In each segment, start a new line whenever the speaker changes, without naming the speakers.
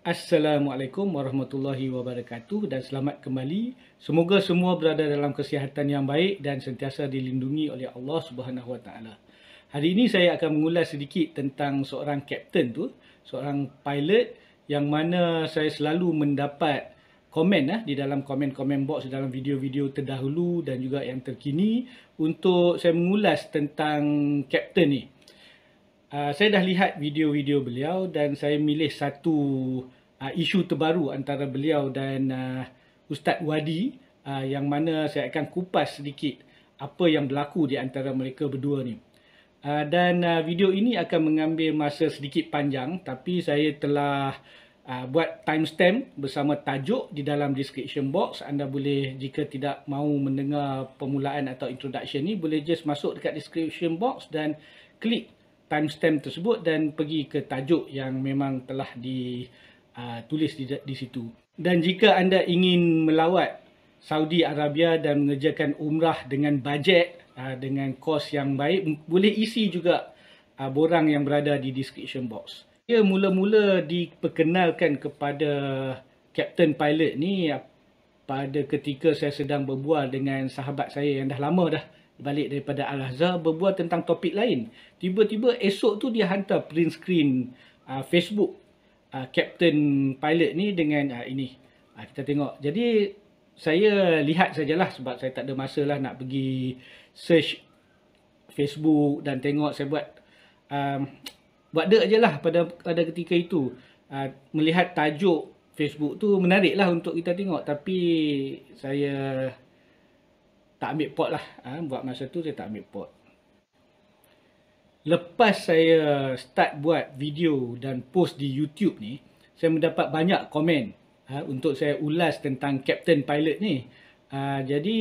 Assalamualaikum warahmatullahi wabarakatuh dan selamat kembali. Semoga semua berada dalam kesihatan yang baik dan sentiasa dilindungi oleh Allah Subhanahu Wa Taala. Hari ini saya akan mengulas sedikit tentang seorang kapten tu, seorang pilot yang mana saya selalu mendapat komen lah di dalam komen-komen box dalam video-video terdahulu dan juga yang terkini untuk saya mengulas tentang kapten ni. Ah, saya dah lihat video-video beliau dan saya milih satu uh, isu terbaru antara beliau dan uh, Ustaz Wadi uh, yang mana saya akan kupas sedikit apa yang berlaku di antara mereka berdua ni. Uh, dan uh, video ini akan mengambil masa sedikit panjang tapi saya telah uh, buat timestamp bersama tajuk di dalam description box. Anda boleh jika tidak mahu mendengar permulaan atau introduction ni boleh just masuk dekat description box dan klik timestamp tersebut dan pergi ke tajuk yang memang telah ditulis uh, di, di situ. Dan jika anda ingin melawat Saudi Arabia dan mengerjakan umrah dengan bajet, uh, dengan kos yang baik, boleh isi juga uh, borang yang berada di description box. Ia mula-mula diperkenalkan kepada Captain Pilot ni pada ketika saya sedang berbual dengan sahabat saya yang dah lama dah balik daripada Al-Azhar berbual tentang topik lain. Tiba-tiba esok tu dia hantar print screen uh, Facebook uh, Captain Pilot ni dengan uh, ini. Uh, kita tengok. Jadi saya lihat sajalah sebab saya tak ada masa lah nak pergi search Facebook dan tengok saya buat um, buat dek je lah pada, pada ketika itu. Uh, melihat tajuk Facebook tu menarik lah untuk kita tengok tapi saya tak ambil pot lah. Ha, buat masa tu saya tak ambil pot. Lepas saya start buat video dan post di YouTube ni, saya mendapat banyak komen ha, untuk saya ulas tentang Captain Pilot ni. Ha, jadi,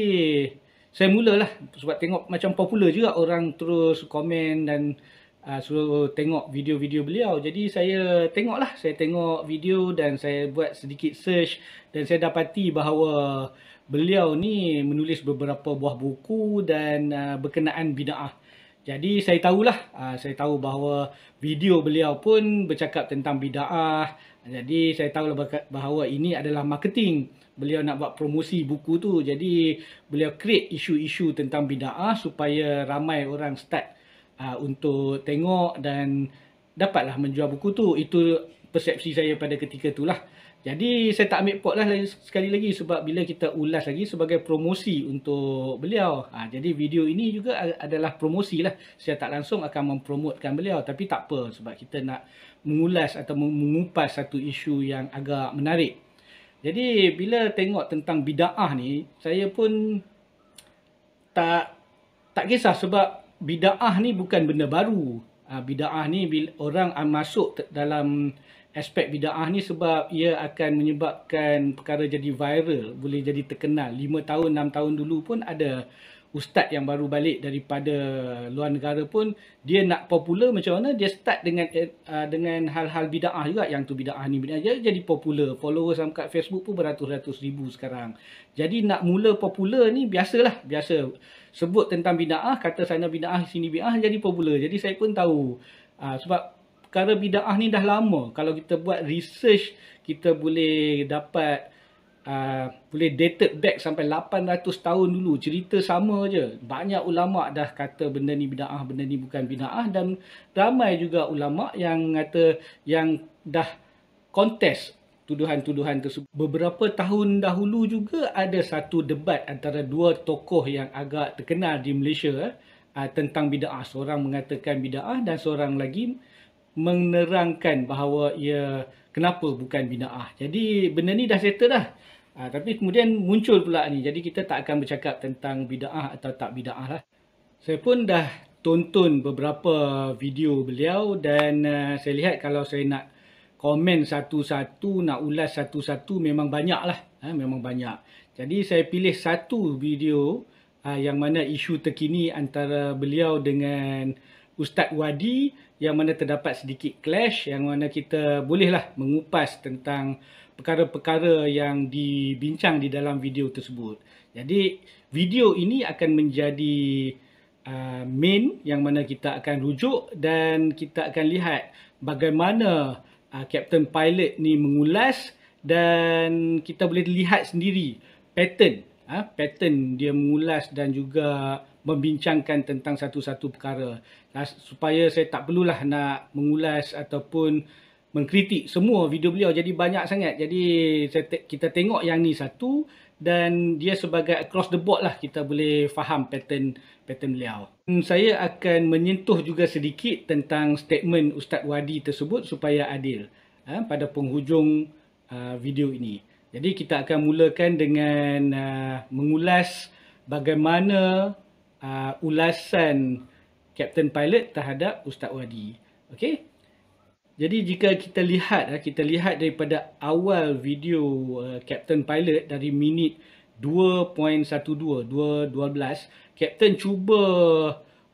saya mulalah sebab tengok macam popular juga orang terus komen dan ha, suruh tengok video-video beliau. Jadi, saya tengoklah. Saya tengok video dan saya buat sedikit search dan saya dapati bahawa beliau ni menulis beberapa buah buku dan uh, berkenaan bid'ah. Jadi saya tahulah, uh, saya tahu bahawa video beliau pun bercakap tentang bid'ah. Jadi saya tahulah bahawa ini adalah marketing. Beliau nak buat promosi buku tu. Jadi beliau create isu-isu tentang bid'ah supaya ramai orang start uh, untuk tengok dan dapatlah menjual buku tu. Itu persepsi saya pada ketika tu lah. Jadi saya tak ambil pot lah sekali lagi sebab bila kita ulas lagi sebagai promosi untuk beliau. Ha, jadi video ini juga adalah promosi lah. Saya tak langsung akan mempromotkan beliau tapi tak apa sebab kita nak mengulas atau mengupas satu isu yang agak menarik. Jadi bila tengok tentang bida'ah ni, saya pun tak tak kisah sebab bida'ah ni bukan benda baru. Ah, bida'ah ni orang ah, masuk dalam aspek bida'ah ni sebab ia akan menyebabkan perkara jadi viral, boleh jadi terkenal. 5 tahun, 6 tahun dulu pun ada ustaz yang baru balik daripada luar negara pun dia nak popular macam mana dia start dengan eh, ah, dengan hal-hal bidaah juga yang tu bidaah ni bidaah dia jadi popular followers dekat Facebook pun beratus-ratus ribu sekarang jadi nak mula popular ni biasalah biasa sebut tentang bid'ah, kata sana bid'ah, sini bid'ah, jadi popular. Jadi saya pun tahu. Uh, sebab perkara bid'ah ni dah lama. Kalau kita buat research, kita boleh dapat, uh, boleh dated back sampai 800 tahun dulu. Cerita sama je. Banyak ulama' dah kata benda ni bid'ah, benda ni bukan bid'ah. Dan ramai juga ulama' yang kata, yang dah kontes tuduhan-tuduhan tersebut. Beberapa tahun dahulu juga ada satu debat antara dua tokoh yang agak terkenal di Malaysia uh, tentang bida'ah. Seorang mengatakan bida'ah dan seorang lagi menerangkan bahawa ia kenapa bukan bida'ah. Jadi benda ni dah settle dah. Ha, tapi kemudian muncul pula ni. Jadi kita tak akan bercakap tentang bida'ah atau tak bida'ah lah. Saya pun dah tonton beberapa video beliau dan uh, saya lihat kalau saya nak komen satu-satu, nak ulas satu-satu memang banyak lah. Ha, memang banyak. Jadi saya pilih satu video ha, yang mana isu terkini antara beliau dengan Ustaz Wadi yang mana terdapat sedikit clash yang mana kita bolehlah mengupas tentang perkara-perkara yang dibincang di dalam video tersebut. Jadi video ini akan menjadi uh, main yang mana kita akan rujuk dan kita akan lihat bagaimana Ah, Captain Pilot ni mengulas dan kita boleh lihat sendiri pattern ah pattern dia mengulas dan juga membincangkan tentang satu-satu perkara ah, supaya saya tak perlulah nak mengulas ataupun mengkritik semua video beliau jadi banyak sangat jadi saya te- kita tengok yang ni satu dan dia sebagai across the board lah kita boleh faham pattern pattern beliau Hmm, saya akan menyentuh juga sedikit tentang statement Ustaz Wadi tersebut supaya adil ha, pada penghujung uh, video ini. Jadi kita akan mulakan dengan uh, mengulas bagaimana uh, ulasan Captain Pilot terhadap Ustaz Wadi. Okey. Jadi jika kita lihat kita lihat daripada awal video Captain Pilot dari minit 2.12, 2.12, Captain cuba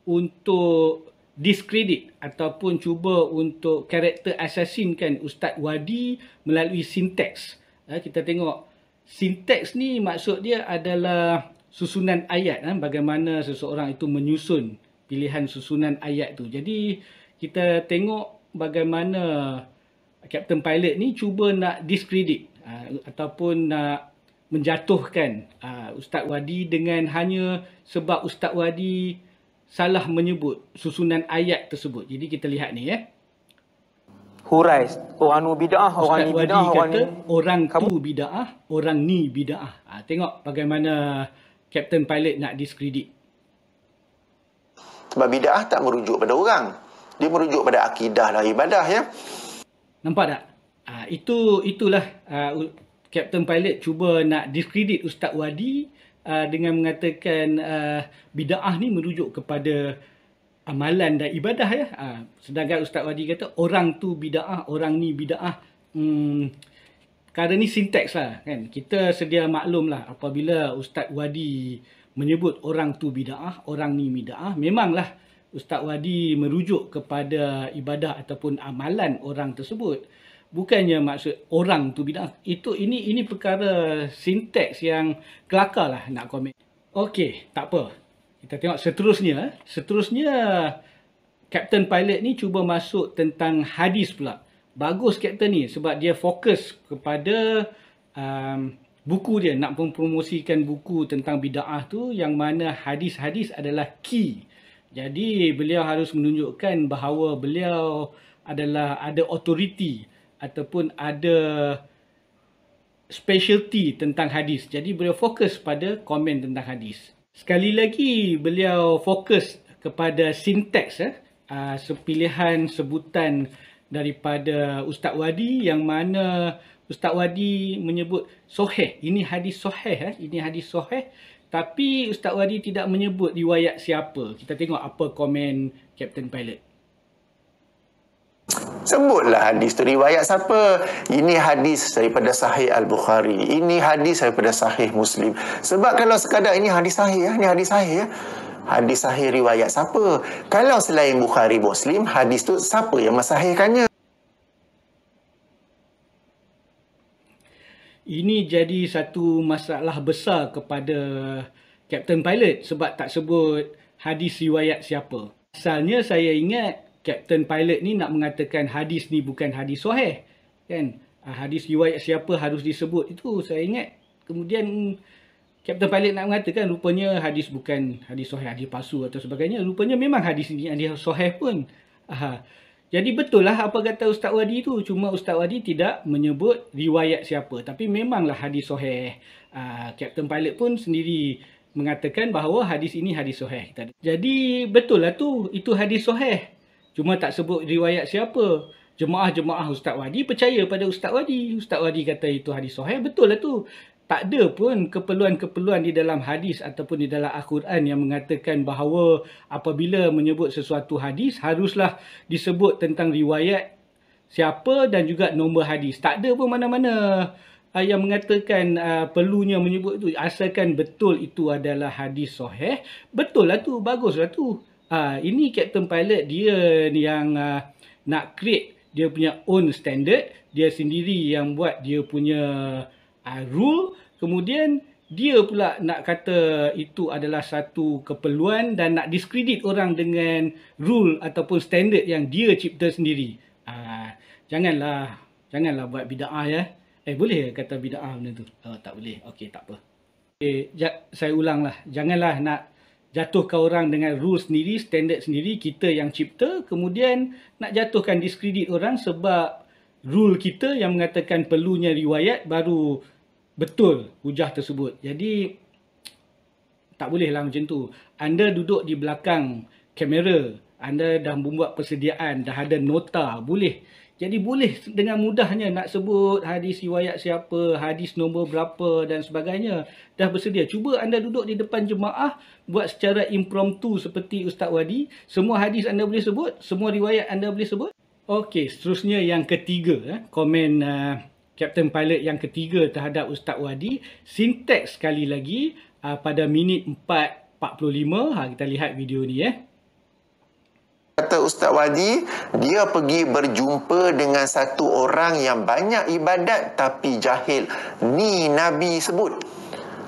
untuk discredit ataupun cuba untuk karakter assassin kan Ustaz Wadi melalui sintaks. Eh, kita tengok sintaks ni maksud dia adalah susunan ayat eh, bagaimana seseorang itu menyusun pilihan susunan ayat tu. Jadi kita tengok bagaimana Captain Pilot ni cuba nak discredit eh, ataupun nak menjatuhkan uh, Ustaz Wadi dengan hanya sebab Ustaz Wadi salah menyebut susunan ayat tersebut. Jadi kita lihat ni ya. Eh. Hurais, orang nu bida'ah, orang ni bida'ah, orang kata, ni... Orang tu bida'ah, orang ni bida'ah. Ha, tengok bagaimana Captain Pilot nak diskredit.
Sebab bida'ah tak merujuk pada orang. Dia merujuk pada akidah dan lah, ibadah ya.
Nampak tak? Ha, itu itulah uh, Captain Pilot cuba nak discredit Ustaz Wadi uh, dengan mengatakan uh, bida'ah ni merujuk kepada amalan dan ibadah ya. Uh, sedangkan Ustaz Wadi kata orang tu bida'ah, orang ni bida'ah. Hmm, kata ni sintaks lah kan. Kita sedia maklum lah apabila Ustaz Wadi menyebut orang tu bida'ah, orang ni bid'ah bida'ah. Memanglah Ustaz Wadi merujuk kepada ibadah ataupun amalan orang tersebut bukannya maksud orang tu bidah. Itu ini ini perkara sintaks yang kelakar lah nak komen. Okey, tak apa. Kita tengok seterusnya. Eh. Seterusnya Captain Pilot ni cuba masuk tentang hadis pula. Bagus Captain ni sebab dia fokus kepada um, buku dia nak mempromosikan buku tentang bidah tu yang mana hadis-hadis adalah key. Jadi beliau harus menunjukkan bahawa beliau adalah ada authority ataupun ada specialty tentang hadis. Jadi beliau fokus pada komen tentang hadis. Sekali lagi beliau fokus kepada sinteks eh uh, sepilihan sebutan daripada Ustaz Wadi yang mana Ustaz Wadi menyebut soheh. Ini hadis soheh eh. Ini hadis soheh. Tapi Ustaz Wadi tidak menyebut riwayat siapa. Kita tengok apa komen Captain Pilot.
Sebutlah hadis tu riwayat siapa. Ini hadis daripada sahih Al-Bukhari. Ini hadis daripada sahih Muslim. Sebab kalau sekadar ini hadis sahih ya. Ini hadis sahih ya. Hadis sahih riwayat siapa. Kalau selain Bukhari Muslim, hadis tu siapa yang mensahihkannya?
Ini jadi satu masalah besar kepada Captain Pilot sebab tak sebut hadis riwayat siapa. Asalnya saya ingat Captain Pilot ni nak mengatakan hadis ni bukan hadis sahih. Kan? Ah, hadis riwayat siapa harus disebut. Itu saya ingat kemudian Captain Pilot nak mengatakan rupanya hadis bukan hadis sahih, hadis palsu atau sebagainya. Rupanya memang hadis ni hadis sahih pun. Aha. Jadi betul lah apa kata Ustaz Wadi tu. Cuma Ustaz Wadi tidak menyebut riwayat siapa. Tapi memanglah hadis sahih. Ah, Captain Pilot pun sendiri mengatakan bahawa hadis ini hadis sahih. Jadi betul lah tu. Itu hadis sahih. Cuma tak sebut riwayat siapa. Jemaah-jemaah Ustaz Wadi percaya pada Ustaz Wadi. Ustaz Wadi kata itu hadis sahih. Betul lah tu. Tak ada pun keperluan-keperluan di dalam hadis ataupun di dalam Al-Quran yang mengatakan bahawa apabila menyebut sesuatu hadis haruslah disebut tentang riwayat siapa dan juga nombor hadis. Tak ada pun mana-mana ah, yang mengatakan uh, perlunya menyebut itu asalkan betul itu adalah hadis sahih betul lah tu bagus lah tu Uh, ini Captain Pilot dia yang uh, nak create dia punya own standard. Dia sendiri yang buat dia punya uh, rule. Kemudian dia pula nak kata itu adalah satu keperluan dan nak discredit orang dengan rule ataupun standard yang dia cipta sendiri. Uh, janganlah janganlah buat bida'ah ya. Eh boleh kata bida'ah benda tu? Oh, tak boleh. Okey tak apa. Okay, eh, saya ulanglah. Janganlah nak jatuhkan orang dengan rule sendiri, standard sendiri, kita yang cipta, kemudian nak jatuhkan diskredit orang sebab rule kita yang mengatakan perlunya riwayat baru betul hujah tersebut. Jadi tak boleh lah macam tu. Anda duduk di belakang kamera, anda dah membuat persediaan, dah ada nota, boleh. Jadi boleh dengan mudahnya nak sebut hadis riwayat siapa, hadis nombor berapa dan sebagainya. Dah bersedia. Cuba anda duduk di depan jemaah buat secara impromptu seperti Ustaz Wadi. Semua hadis anda boleh sebut? Semua riwayat anda boleh sebut? Okey, seterusnya yang ketiga. Eh, komen uh, Captain Pilot yang ketiga terhadap Ustaz Wadi. Sintek sekali lagi uh, pada minit 4.45. Ha, kita lihat video ni eh
kata Ustaz Wadi, dia pergi berjumpa dengan satu orang yang banyak ibadat tapi jahil. Ni Nabi sebut.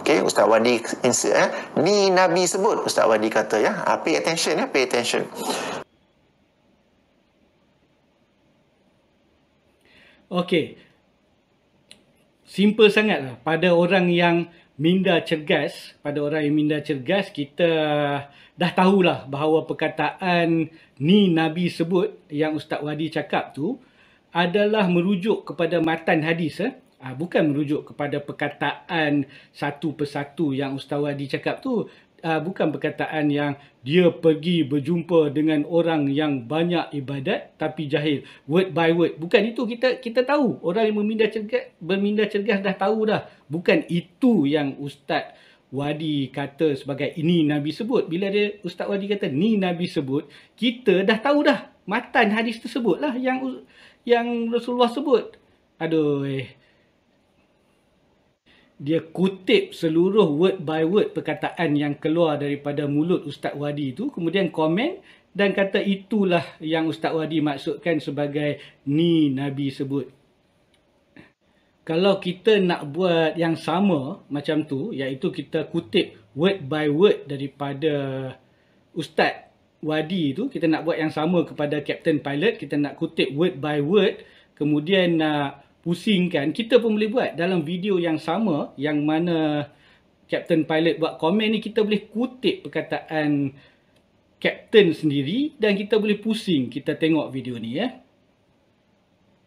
Okay, Ustaz Wadi insert eh. Ni Nabi sebut, Ustaz Wadi kata ya. Ha, pay attention ya, pay attention.
Okay. Simple sangat lah Pada orang yang minda cergas pada orang yang minda cergas kita dah tahulah bahawa perkataan ni nabi sebut yang ustaz wadi cakap tu adalah merujuk kepada matan hadis eh ah, bukan merujuk kepada perkataan satu persatu yang ustaz wadi cakap tu uh, bukan perkataan yang dia pergi berjumpa dengan orang yang banyak ibadat tapi jahil word by word bukan itu kita kita tahu orang yang memindah cergas bermindah cergas dah tahu dah bukan itu yang ustaz Wadi kata sebagai ini Nabi sebut bila dia Ustaz Wadi kata ni Nabi sebut kita dah tahu dah matan hadis tersebut lah yang yang Rasulullah sebut aduh eh dia kutip seluruh word by word perkataan yang keluar daripada mulut Ustaz Wadi itu kemudian komen dan kata itulah yang Ustaz Wadi maksudkan sebagai ni Nabi sebut. Kalau kita nak buat yang sama macam tu iaitu kita kutip word by word daripada Ustaz Wadi itu kita nak buat yang sama kepada Captain Pilot kita nak kutip word by word kemudian nak uh, pusingkan, kita pun boleh buat dalam video yang sama yang mana Captain Pilot buat komen ni kita boleh kutip perkataan Captain sendiri dan kita boleh pusing kita tengok video ni ya.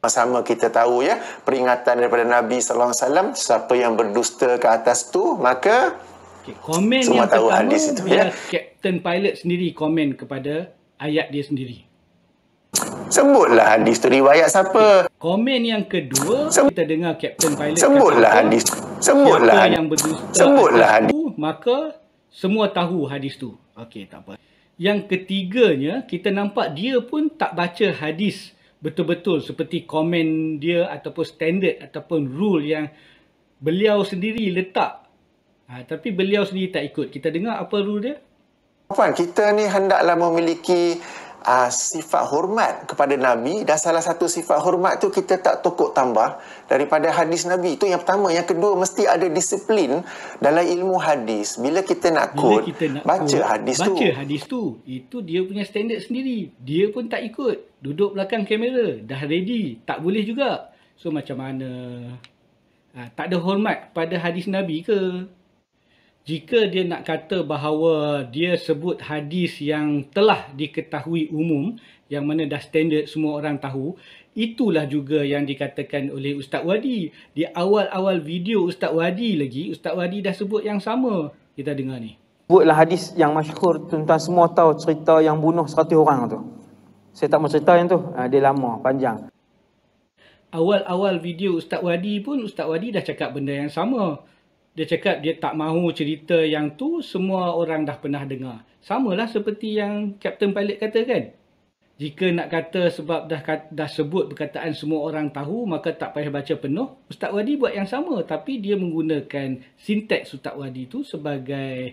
Sama kita tahu ya peringatan daripada Nabi Sallallahu Alaihi siapa yang berdusta ke atas tu maka okay, komen semua yang tahu pertama, hadis itu ya.
Captain Pilot sendiri komen kepada ayat dia sendiri. Sebutlah hadis tu riwayat siapa? Komen yang kedua Seb- kita dengar Captain Pilot Sebutlah hadis. Sebutlah hadis. yang berdusta. Sebutlah hadis. Maka semua tahu hadis tu. Okey, tak apa. Yang ketiganya kita nampak dia pun tak baca hadis betul-betul seperti komen dia ataupun standard ataupun rule yang beliau sendiri letak. Ha, tapi beliau sendiri tak ikut. Kita dengar apa rule dia?
Puan, kita ni hendaklah memiliki uh, sifat hormat kepada Nabi dan salah satu sifat hormat tu kita tak tokok tambah daripada hadis Nabi. Itu yang pertama. Yang kedua, mesti ada disiplin dalam ilmu hadis. Bila kita nak kod, baca quote, hadis baca tu. Baca
hadis tu. Itu dia punya standard sendiri. Dia pun tak ikut. Duduk belakang kamera. Dah ready. Tak boleh juga. So macam mana? Ha, tak ada hormat pada hadis Nabi ke? jika dia nak kata bahawa dia sebut hadis yang telah diketahui umum yang mana dah standard semua orang tahu itulah juga yang dikatakan oleh Ustaz Wadi di awal-awal video Ustaz Wadi lagi Ustaz Wadi dah sebut yang sama kita dengar ni sebutlah hadis yang masyhur tentang semua tahu cerita yang bunuh 100 orang tu saya tak mau cerita yang tu ah, dia lama panjang awal-awal video Ustaz Wadi pun Ustaz Wadi dah cakap benda yang sama dia cakap dia tak mahu cerita yang tu semua orang dah pernah dengar. Sama lah seperti yang Captain Pilot kata kan. Jika nak kata sebab dah dah sebut perkataan semua orang tahu maka tak payah baca penuh. Ustaz Wadi buat yang sama tapi dia menggunakan sinteks Ustaz Wadi tu sebagai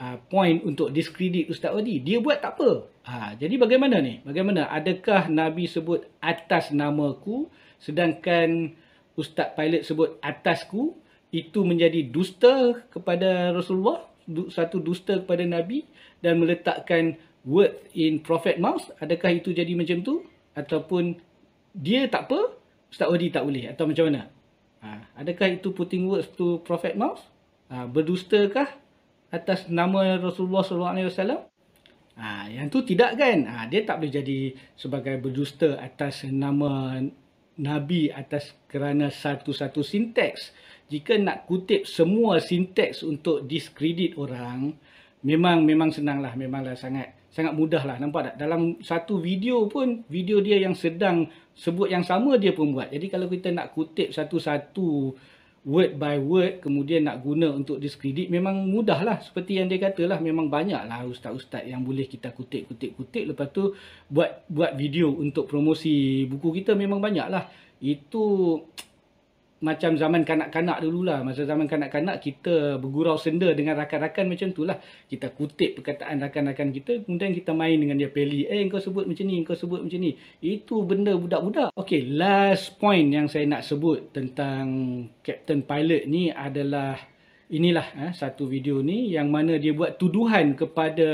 uh, point untuk diskredit Ustaz Wadi. Dia buat tak apa. Ha, jadi bagaimana ni? Bagaimana? Adakah Nabi sebut atas namaku sedangkan Ustaz Pilot sebut atasku? itu menjadi dusta kepada Rasulullah, satu dusta kepada Nabi dan meletakkan word in prophet mouth, adakah itu jadi macam tu? Ataupun dia tak apa, Ustaz Wadi tak boleh atau macam mana? Ha, adakah itu putting words to prophet mouth? Ha, berdustakah atas nama Rasulullah SAW? Ha, yang tu tidak kan? Ha, dia tak boleh jadi sebagai berdusta atas nama Nabi atas kerana satu-satu sinteks jika nak kutip semua sinteks untuk diskredit orang, memang memang senanglah, memanglah sangat sangat mudahlah nampak tak dalam satu video pun video dia yang sedang sebut yang sama dia pun buat. Jadi kalau kita nak kutip satu-satu word by word kemudian nak guna untuk diskredit memang mudahlah seperti yang dia katalah memang banyaklah ustaz-ustaz yang boleh kita kutip-kutip-kutip lepas tu buat buat video untuk promosi buku kita memang banyaklah. Itu macam zaman kanak-kanak dululah. Masa zaman kanak-kanak kita bergurau senda dengan rakan-rakan macam tu lah. Kita kutip perkataan rakan-rakan kita kemudian kita main dengan dia peli. Eh kau sebut macam ni, kau sebut macam ni. Itu benda budak-budak. Okay, last point yang saya nak sebut tentang Captain Pilot ni adalah inilah eh, satu video ni yang mana dia buat tuduhan kepada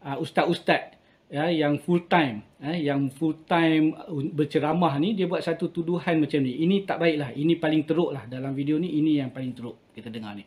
uh, ustaz-ustaz ya yang full time eh yang full time berceramah ni dia buat satu tuduhan macam ni ini tak baik lah. ini paling teruk lah dalam video ni ini yang paling teruk
kita dengar ni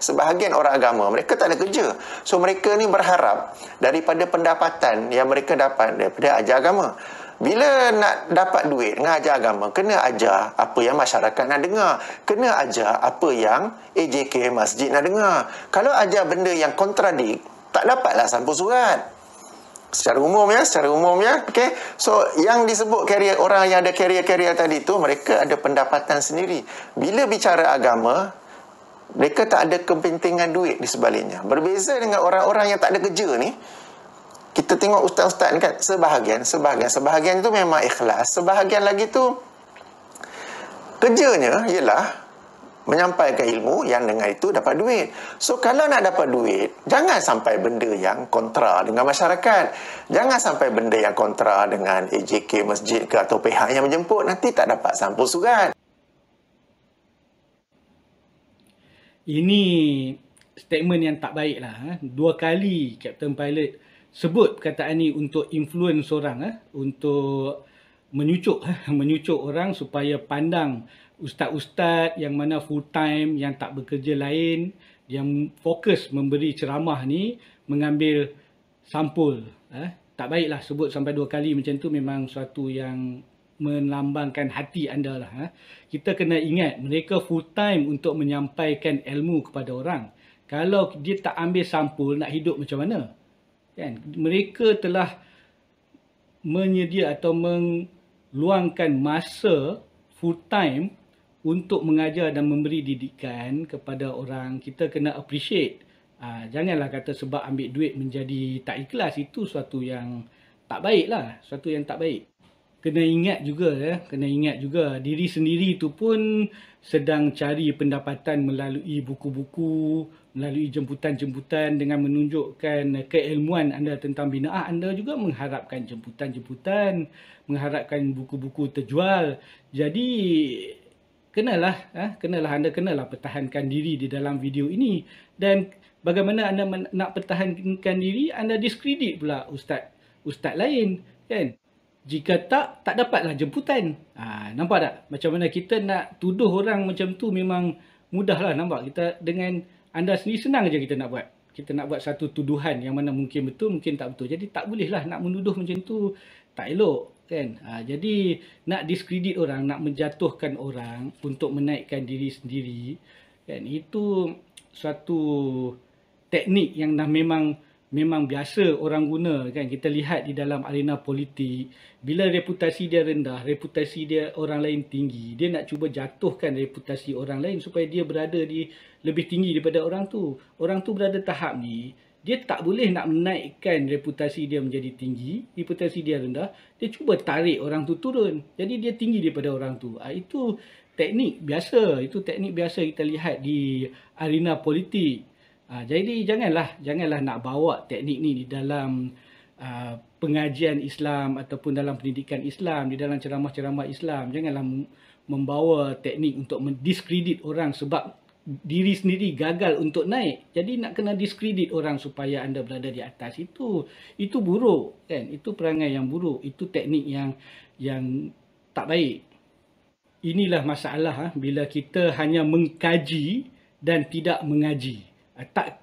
sebahagian orang agama mereka tak ada kerja so mereka ni berharap daripada pendapatan yang mereka dapat daripada ajar agama bila nak dapat duit dengan ajar agama, kena ajar apa yang masyarakat nak dengar. Kena ajar apa yang AJK Masjid nak dengar. Kalau ajar benda yang kontradik, tak dapatlah sampul surat secara umumnya secara umumnya okay. so yang disebut carrier orang yang ada carrier-carrier tadi tu mereka ada pendapatan sendiri bila bicara agama mereka tak ada kepentingan duit di sebaliknya berbeza dengan orang-orang yang tak ada kerja ni kita tengok ustaz-ustaz kan sebahagian sebahagian sebahagian tu memang ikhlas sebahagian lagi tu kerjanya ialah menyampaikan ilmu yang dengan itu dapat duit. So kalau nak dapat duit, jangan sampai benda yang kontra dengan masyarakat. Jangan sampai benda yang kontra dengan AJK masjid ke atau pihak yang menjemput nanti tak dapat sampul surat.
Ini statement yang tak baik lah. Ha. Dua kali Captain Pilot sebut perkataan ini untuk influence orang. Ha. Untuk menyucuk, ha. menyucuk orang supaya pandang ustaz-ustaz yang mana full time yang tak bekerja lain yang fokus memberi ceramah ni mengambil sampul eh tak baiklah sebut sampai dua kali macam tu memang suatu yang melambangkan hati anda lah. Eh. Kita kena ingat mereka full time untuk menyampaikan ilmu kepada orang. Kalau dia tak ambil sampul nak hidup macam mana? Kan? Mereka telah menyedia atau mengluangkan masa full time untuk mengajar dan memberi didikan kepada orang kita kena appreciate uh, janganlah kata sebab ambil duit menjadi tak ikhlas itu suatu yang tak baiklah suatu yang tak baik kena ingat juga ya kena ingat juga diri sendiri tu pun sedang cari pendapatan melalui buku-buku melalui jemputan-jemputan dengan menunjukkan keilmuan anda tentang binaah anda juga mengharapkan jemputan-jemputan mengharapkan buku-buku terjual jadi kenalah eh, kenalah anda kenalah pertahankan diri di dalam video ini dan bagaimana anda nak pertahankan diri anda diskredit pula ustaz ustaz lain kan jika tak tak dapatlah jemputan ha, nampak tak macam mana kita nak tuduh orang macam tu memang mudahlah nampak kita dengan anda sendiri senang aja kita nak buat kita nak buat satu tuduhan yang mana mungkin betul mungkin tak betul jadi tak bolehlah nak menuduh macam tu tak elok kan ha, jadi nak diskredit orang nak menjatuhkan orang untuk menaikkan diri sendiri kan itu satu teknik yang dah memang memang biasa orang guna kan kita lihat di dalam arena politik bila reputasi dia rendah reputasi dia orang lain tinggi dia nak cuba jatuhkan reputasi orang lain supaya dia berada di lebih tinggi daripada orang tu orang tu berada tahap ni dia tak boleh nak menaikkan reputasi dia menjadi tinggi, reputasi dia rendah, dia cuba tarik orang tu turun. Jadi dia tinggi daripada orang tu. Ha, itu teknik biasa, itu teknik biasa kita lihat di arena politik. Ha, jadi janganlah, janganlah nak bawa teknik ni di dalam uh, pengajian Islam ataupun dalam pendidikan Islam, di dalam ceramah-ceramah Islam. Janganlah membawa teknik untuk mendiskredit orang sebab diri sendiri gagal untuk naik. Jadi nak kena diskredit orang supaya anda berada di atas itu. Itu buruk kan? Itu perangai yang buruk. Itu teknik yang yang tak baik. Inilah masalah ha? bila kita hanya mengkaji dan tidak mengaji. Ah, tak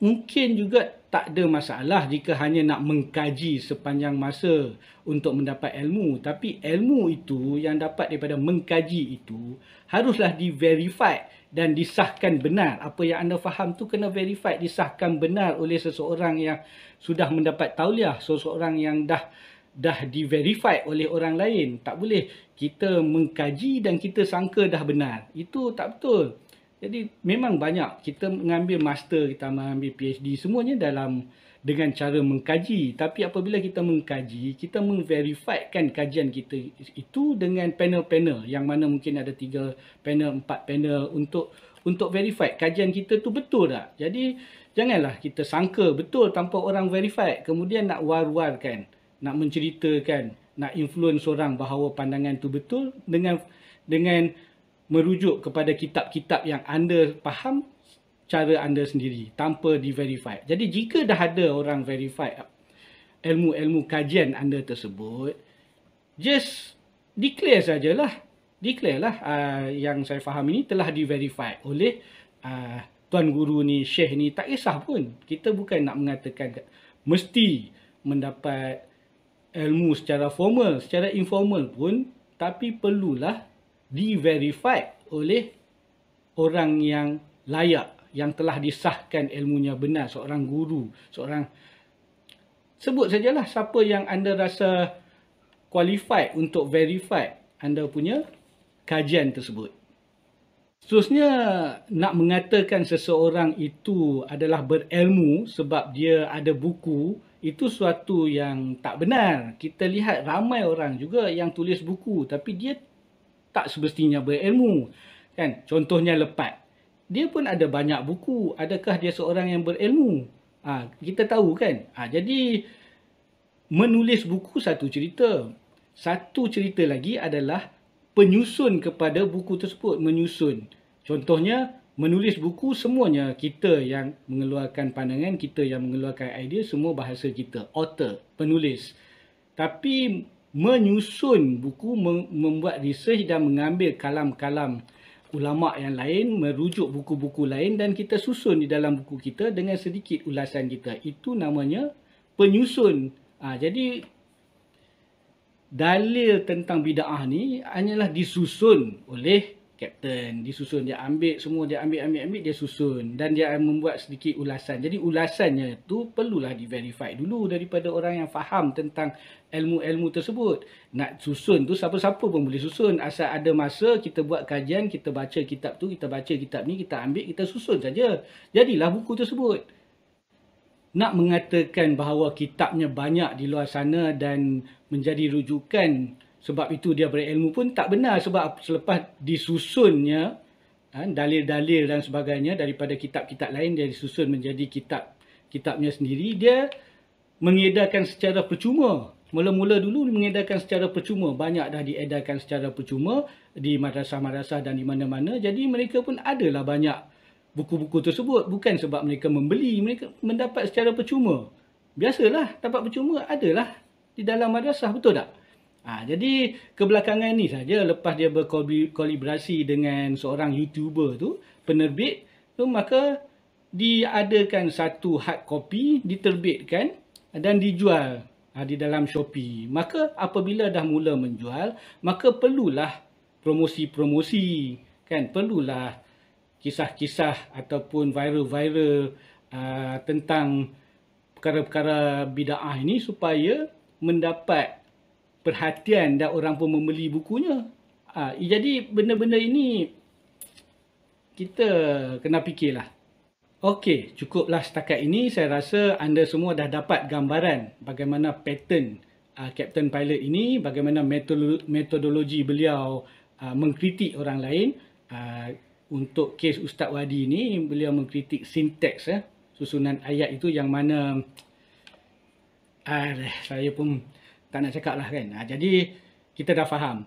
mungkin juga tak ada masalah jika hanya nak mengkaji sepanjang masa untuk mendapat ilmu tapi ilmu itu yang dapat daripada mengkaji itu haruslah diverify dan disahkan benar apa yang anda faham tu kena verify disahkan benar oleh seseorang yang sudah mendapat tauliah seseorang yang dah dah diverify oleh orang lain tak boleh kita mengkaji dan kita sangka dah benar itu tak betul jadi memang banyak kita mengambil master, kita mengambil PhD semuanya dalam dengan cara mengkaji. Tapi apabila kita mengkaji, kita memverifikan kajian kita itu dengan panel-panel yang mana mungkin ada tiga panel, empat panel untuk untuk verify kajian kita tu betul tak? Jadi janganlah kita sangka betul tanpa orang verify kemudian nak war-warkan, nak menceritakan, nak influence orang bahawa pandangan tu betul dengan dengan merujuk kepada kitab-kitab yang anda faham cara anda sendiri tanpa di Jadi jika dah ada orang verify ilmu-ilmu kajian anda tersebut, just declare sajalah. Declare lah uh, yang saya faham ini telah di oleh uh, Tuan Guru ni, Syekh ni, tak kisah pun. Kita bukan nak mengatakan mesti mendapat ilmu secara formal, secara informal pun tapi perlulah diverified oleh orang yang layak yang telah disahkan ilmunya benar seorang guru seorang sebut sajalah siapa yang anda rasa qualified untuk verify anda punya kajian tersebut seterusnya nak mengatakan seseorang itu adalah berilmu sebab dia ada buku itu suatu yang tak benar kita lihat ramai orang juga yang tulis buku tapi dia tak semestinya berilmu. Kan? Contohnya lepat. Dia pun ada banyak buku. Adakah dia seorang yang berilmu? Ha, kita tahu kan? Ha, jadi, menulis buku satu cerita. Satu cerita lagi adalah penyusun kepada buku tersebut. Menyusun. Contohnya, menulis buku semuanya kita yang mengeluarkan pandangan, kita yang mengeluarkan idea, semua bahasa kita. Author, penulis. Tapi menyusun buku, membuat research dan mengambil kalam-kalam ulama yang lain, merujuk buku-buku lain dan kita susun di dalam buku kita dengan sedikit ulasan kita. Itu namanya penyusun. Ha, jadi dalil tentang bid'ah ni hanyalah disusun oleh captain dia susun dia ambil semua dia ambil ambil ambil dia susun dan dia membuat sedikit ulasan jadi ulasannya tu perlulah di verify dulu daripada orang yang faham tentang ilmu-ilmu tersebut nak susun tu siapa-siapa pun boleh susun asal ada masa kita buat kajian kita baca kitab tu kita baca kitab ni kita ambil kita susun saja jadilah buku tersebut nak mengatakan bahawa kitabnya banyak di luar sana dan menjadi rujukan sebab itu dia berilmu pun tak benar sebab selepas disusunnya ha, dalil-dalil dan sebagainya daripada kitab-kitab lain dia disusun menjadi kitab kitabnya sendiri dia mengedarkan secara percuma mula-mula dulu mengedarkan secara percuma banyak dah diedarkan secara percuma di madrasah-madrasah dan di mana-mana jadi mereka pun adalah banyak buku-buku tersebut bukan sebab mereka membeli mereka mendapat secara percuma biasalah dapat percuma adalah di dalam madrasah betul tak Ha, jadi kebelakangan ni saja lepas dia berkolaborasi dengan seorang YouTuber tu, penerbit tu maka diadakan satu hard copy diterbitkan dan dijual ha, di dalam Shopee. Maka apabila dah mula menjual, maka perlulah promosi-promosi kan perlulah kisah-kisah ataupun viral-viral uh, tentang perkara-perkara bidah ini supaya mendapat perhatian dan orang pun membeli bukunya. Ha, jadi benda-benda ini kita kena fikirlah. Okey, cukuplah setakat ini. Saya rasa anda semua dah dapat gambaran bagaimana pattern uh, Captain Pilot ini, bagaimana metodologi beliau uh, mengkritik orang lain. Uh, untuk kes Ustaz Wadi ini, beliau mengkritik sinteks eh, susunan ayat itu yang mana uh, saya pun tak nak cakap lah kan. Ha, jadi, kita dah faham.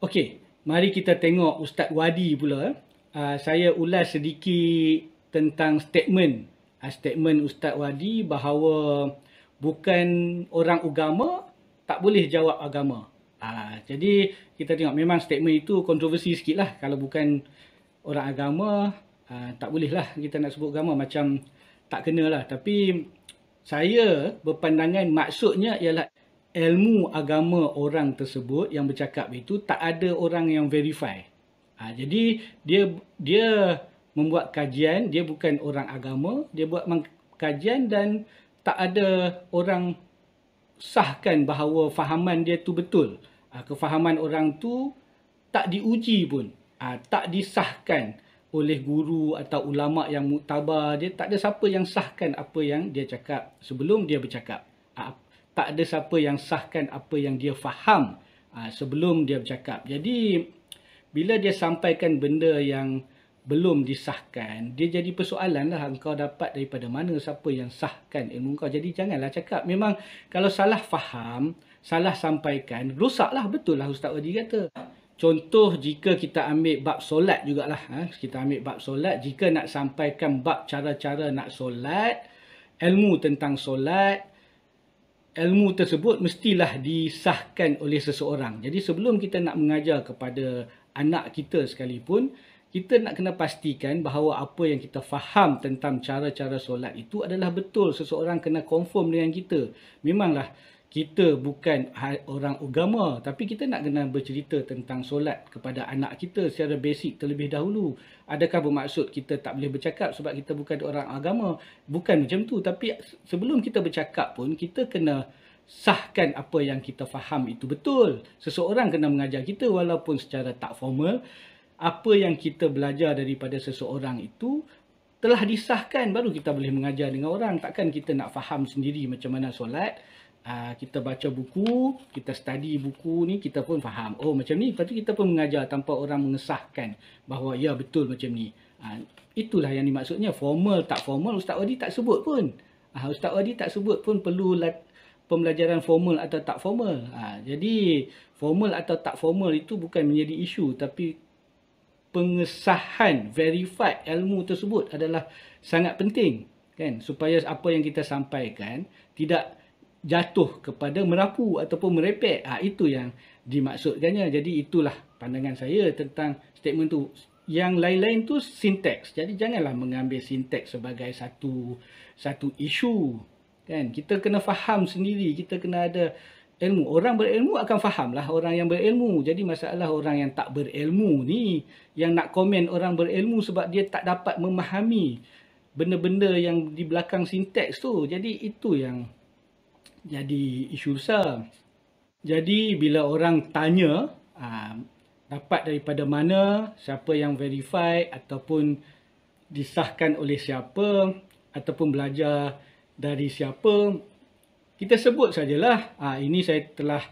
Okey, mari kita tengok Ustaz Wadi pula. Eh. Ha, saya ulas sedikit tentang statement. Ha, statement Ustaz Wadi bahawa bukan orang agama tak boleh jawab agama. Ha, jadi, kita tengok memang statement itu kontroversi sikit lah. Kalau bukan orang agama, ha, tak boleh lah kita nak sebut agama. Macam tak lah. Tapi, saya berpandangan maksudnya ialah ilmu agama orang tersebut yang bercakap itu tak ada orang yang verify. Ha, jadi dia dia membuat kajian, dia bukan orang agama, dia buat kajian dan tak ada orang sahkan bahawa fahaman dia tu betul. Ha, kefahaman orang tu tak diuji pun, ha, tak disahkan oleh guru atau ulama yang muktabar dia tak ada siapa yang sahkan apa yang dia cakap sebelum dia bercakap. Ha, tak ada siapa yang sahkan apa yang dia faham uh, sebelum dia bercakap. Jadi bila dia sampaikan benda yang belum disahkan, dia jadi persoalan lah engkau dapat daripada mana siapa yang sahkan ilmu kau. Jadi janganlah cakap. Memang kalau salah faham, salah sampaikan, rosaklah betul lah Ustaz Wadi kata. Contoh jika kita ambil bab solat jugalah. Ha? Kita ambil bab solat, jika nak sampaikan bab cara-cara nak solat, ilmu tentang solat, ilmu tersebut mestilah disahkan oleh seseorang. Jadi sebelum kita nak mengajar kepada anak kita sekalipun, kita nak kena pastikan bahawa apa yang kita faham tentang cara-cara solat itu adalah betul seseorang kena confirm dengan kita. Memanglah uh, kita bukan ha, orang agama tapi kita nak kena bercerita tentang solat kepada anak kita secara basic terlebih dahulu adakah bermaksud kita tak boleh bercakap sebab kita bukan orang agama bukan macam tu tapi sebelum kita bercakap pun kita kena sahkan apa yang kita faham itu betul seseorang kena mengajar kita walaupun secara tak formal apa yang kita belajar daripada seseorang itu telah disahkan baru kita boleh mengajar dengan orang takkan kita nak faham sendiri macam mana solat Ah, kita baca buku, kita study buku ni, kita pun faham. Oh macam ni, lepas kita pun mengajar tanpa orang mengesahkan bahawa ya betul macam ni. Ha, itulah yang dimaksudnya formal tak formal, Ustaz Wadi tak sebut pun. Ha, Ustaz Wadi tak sebut pun perlu lat- pembelajaran formal atau tak formal. Ha, jadi formal atau tak formal itu bukan menjadi isu tapi pengesahan verified ilmu tersebut adalah sangat penting kan supaya apa yang kita sampaikan tidak jatuh kepada merapu ataupun merepek. Ha, itu yang dimaksudkannya. Jadi itulah pandangan saya tentang statement tu. Yang lain-lain tu sinteks. Jadi janganlah mengambil sinteks sebagai satu satu isu. Kan? Kita kena faham sendiri. Kita kena ada ilmu. Orang berilmu akan faham lah orang yang berilmu. Jadi masalah orang yang tak berilmu ni yang nak komen orang berilmu sebab dia tak dapat memahami benda-benda yang di belakang sinteks tu. Jadi itu yang jadi isu besar. Jadi bila orang tanya ah, dapat daripada mana, siapa yang verify ataupun disahkan oleh siapa ataupun belajar dari siapa, kita sebut sajalah ah, ini saya telah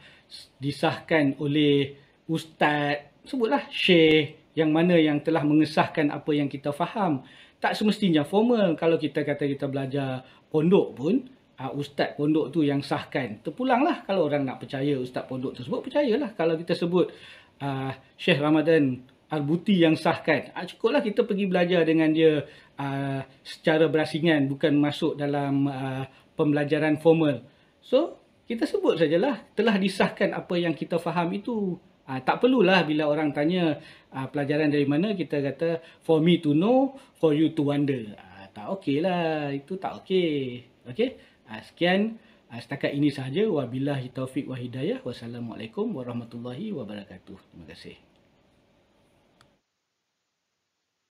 disahkan oleh ustaz, sebutlah syekh yang mana yang telah mengesahkan apa yang kita faham. Tak semestinya formal kalau kita kata kita belajar pondok pun, uh, ustaz pondok tu yang sahkan terpulanglah kalau orang nak percaya ustaz pondok tersebut percayalah kalau kita sebut uh, Syekh Ramadan Arbuti yang sahkan uh, cukuplah kita pergi belajar dengan dia uh, secara berasingan bukan masuk dalam uh, pembelajaran formal so kita sebut sajalah telah disahkan apa yang kita faham itu Ha, tak perlulah bila orang tanya ha, pelajaran dari mana kita kata for me to know for you to wonder ha, tak okey lah itu tak okey okey Ah, sekian ah, setakat ini sahaja. Wabillahi taufiq wa hidayah. Wassalamualaikum warahmatullahi wabarakatuh. Terima kasih.